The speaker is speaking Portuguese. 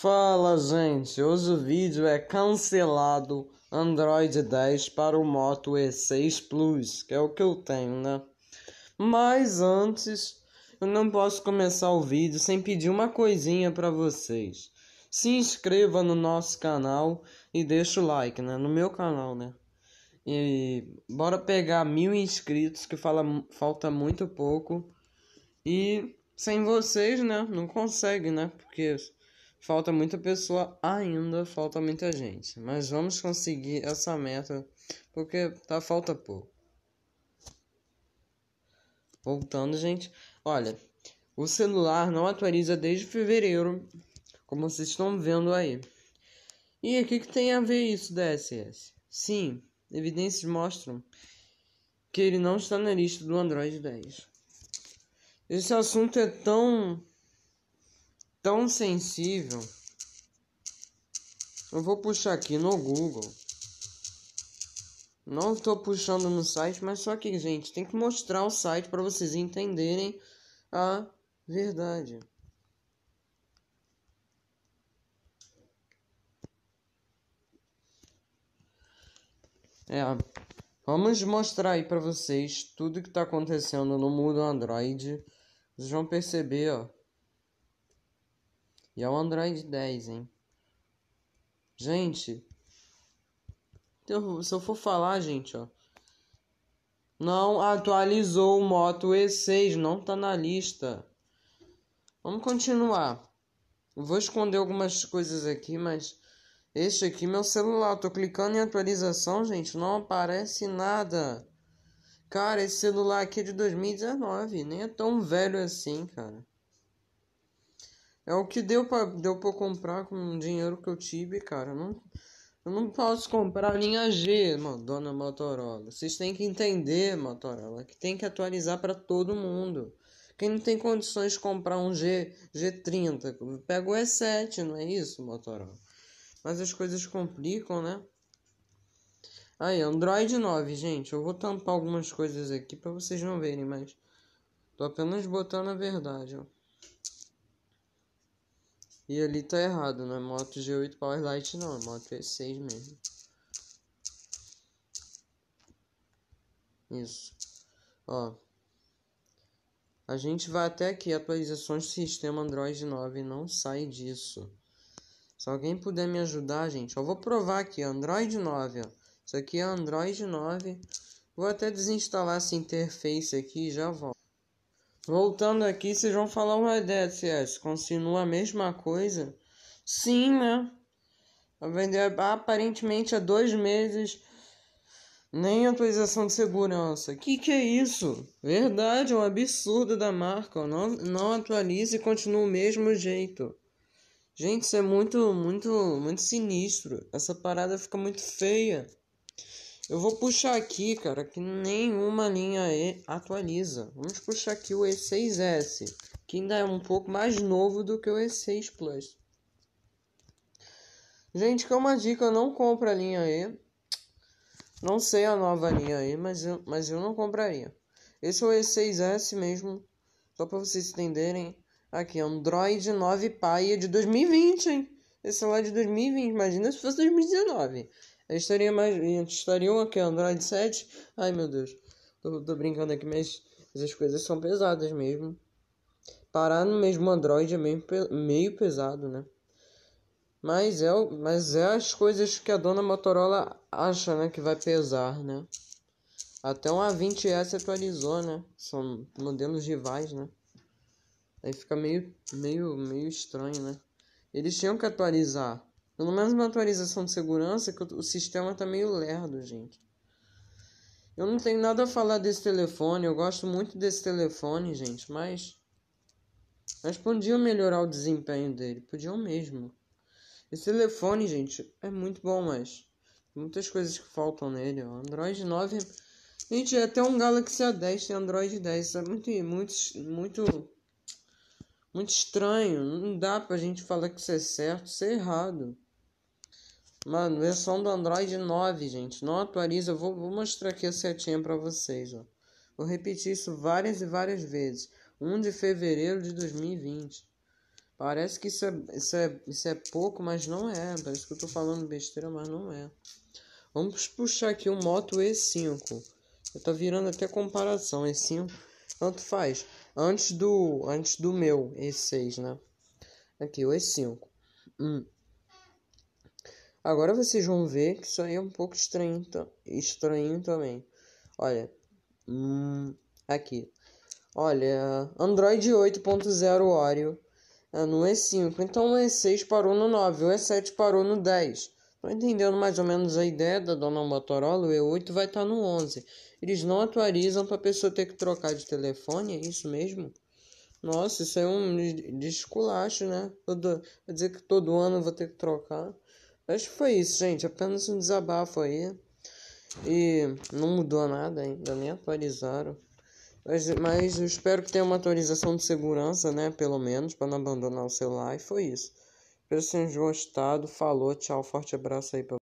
Fala gente, hoje o vídeo é cancelado Android 10 para o Moto E6 Plus, que é o que eu tenho, né? Mas antes, eu não posso começar o vídeo sem pedir uma coisinha para vocês. Se inscreva no nosso canal e deixa o like, né? No meu canal, né? E bora pegar mil inscritos, que fala, falta muito pouco. E sem vocês, né? Não consegue, né? Porque Falta muita pessoa ainda, falta muita gente, mas vamos conseguir essa meta porque tá falta pouco. Voltando, gente, olha, o celular não atualiza desde fevereiro, como vocês estão vendo aí. E o que, que tem a ver isso DSS? Sim, evidências mostram que ele não está na lista do Android 10. Esse assunto é tão tão sensível. Eu vou puxar aqui no Google. Não estou puxando no site, mas só que, gente, tem que mostrar o site para vocês entenderem a verdade. É, vamos mostrar aí para vocês tudo que está acontecendo no mundo Android. Vocês vão perceber, ó. E é o Android 10, hein? Gente, se eu for falar, gente, ó. Não atualizou o Moto E6, não tá na lista. Vamos continuar. vou esconder algumas coisas aqui, mas este aqui meu celular, tô clicando em atualização, gente, não aparece nada. Cara, esse celular aqui é de 2019, nem é tão velho assim, cara. É o que deu pra, deu pra comprar com o dinheiro que eu tive, cara. Eu não, eu não posso comprar a linha G, mano, dona Motorola. Vocês têm que entender, Motorola, que tem que atualizar para todo mundo. Quem não tem condições de comprar um G, G30, pega o E7, não é isso, Motorola? Mas as coisas complicam, né? Aí, Android 9, gente. Eu vou tampar algumas coisas aqui para vocês não verem, mas tô apenas botando a verdade, ó. E ali tá errado, não é moto G8 Power Lite não, é moto E6 mesmo. Isso. Ó. A gente vai até aqui, atualizações do sistema Android 9, não sai disso. Se alguém puder me ajudar, gente, eu vou provar aqui, Android 9, ó. Isso aqui é Android 9. Vou até desinstalar essa interface aqui e já volto. Voltando aqui, vocês vão falar uma ideia, CS. Continua a mesma coisa? Sim, né? Vender aparentemente há dois meses. Nem atualização de segurança. Que que é isso? Verdade, é um absurdo da marca. Não, não atualiza e continua o mesmo jeito. Gente, isso é muito, muito, muito sinistro. Essa parada fica muito feia. Eu vou puxar aqui, cara, que nenhuma linha e atualiza. Vamos puxar aqui o E6S, que ainda é um pouco mais novo do que o E6 Plus. Gente, que é uma dica, eu não compro a linha E. Não sei a nova linha E, mas eu, mas eu não compraria. Esse é o E6S mesmo, só para vocês entenderem. Aqui, Android 9 Pie de 2020, hein? Esse celular é de 2020, imagina se fosse 2019. Eles estariam mais. estariam aqui, Android 7. Ai meu Deus. Tô, tô brincando aqui, mas essas coisas são pesadas mesmo. Parar no mesmo Android é meio, meio pesado, né? Mas é, mas é as coisas que a dona Motorola acha, né? Que vai pesar, né? Até um A20S atualizou, né? São modelos rivais, né? Aí fica meio, meio, meio estranho, né? Eles tinham que atualizar. Pelo menos uma atualização de segurança, que o sistema tá meio lerdo, gente. Eu não tenho nada a falar desse telefone, eu gosto muito desse telefone, gente, mas. Mas podiam melhorar o desempenho dele, podiam mesmo. Esse telefone, gente, é muito bom, mas. Muitas coisas que faltam nele, ó. Android 9. Gente, é até um Galaxy A10 tem Android 10. Isso é muito. Muito. Muito, muito estranho. Não dá pra gente falar que isso é certo, isso é errado. Mano, versão é do Android 9, gente. Não atualiza. Eu vou, vou mostrar aqui a setinha pra vocês, ó. Vou repetir isso várias e várias vezes. 1 de fevereiro de 2020. Parece que isso é, isso é, isso é pouco, mas não é. Parece que eu tô falando besteira, mas não é. Vamos puxar aqui o Moto E5. Eu tô virando até comparação. E5, tanto faz. Antes do, antes do meu E6, né? Aqui, o E5. Hum. Agora vocês vão ver que isso aí é um pouco estranho, estranho também. Olha, hum, aqui. Olha, Android 8.0 Oreo é no E5. Então o E6 parou no 9, o E7 parou no 10. Estou entendendo mais ou menos a ideia da dona Motorola, o E8 vai estar tá no 11. Eles não atualizam para a pessoa ter que trocar de telefone, é isso mesmo? Nossa, isso é um desculacho, né? Vou dizer que todo ano vou ter que trocar. Acho que foi isso, gente. Apenas um desabafo aí. E não mudou nada ainda, nem atualizaram. Mas, mas eu espero que tenha uma atualização de segurança, né? Pelo menos, para não abandonar o celular. E foi isso. Espero que vocês tenham gostado. Falou, tchau. Forte abraço aí pra